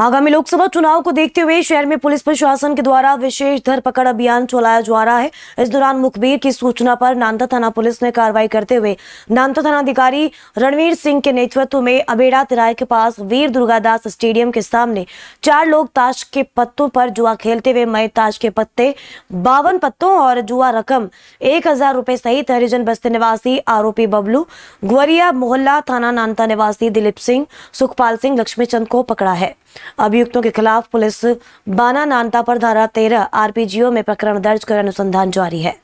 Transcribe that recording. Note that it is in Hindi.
आगामी लोकसभा चुनाव को देखते हुए शहर में पुलिस प्रशासन के द्वारा विशेष धरपकड़ अभियान चलाया जा रहा है इस दौरान मुखबिर की सूचना पर नांदा थाना पुलिस ने कार्रवाई करते हुए नांदा थाना अधिकारी रणवीर सिंह के नेतृत्व में अबेड़ा तिराय के पास वीर दुर्गादास स्टेडियम के सामने चार लोग ताश के पत्तों पर जुआ खेलते हुए मय ताश के पत्ते बावन पत्तों और जुआ रकम एक हजार रुपए सहित हरिजन बस्ती निवासी आरोपी बबलू ग्वरिया मोहल्ला थाना नांदा निवासी दिलीप सिंह सुखपाल सिंह लक्ष्मी को पकड़ा है अभियुक्तों के खिलाफ पुलिस बाना नानता पर धारा तेरह आरपीजीओ में प्रकरण दर्ज कर अनुसंधान जारी है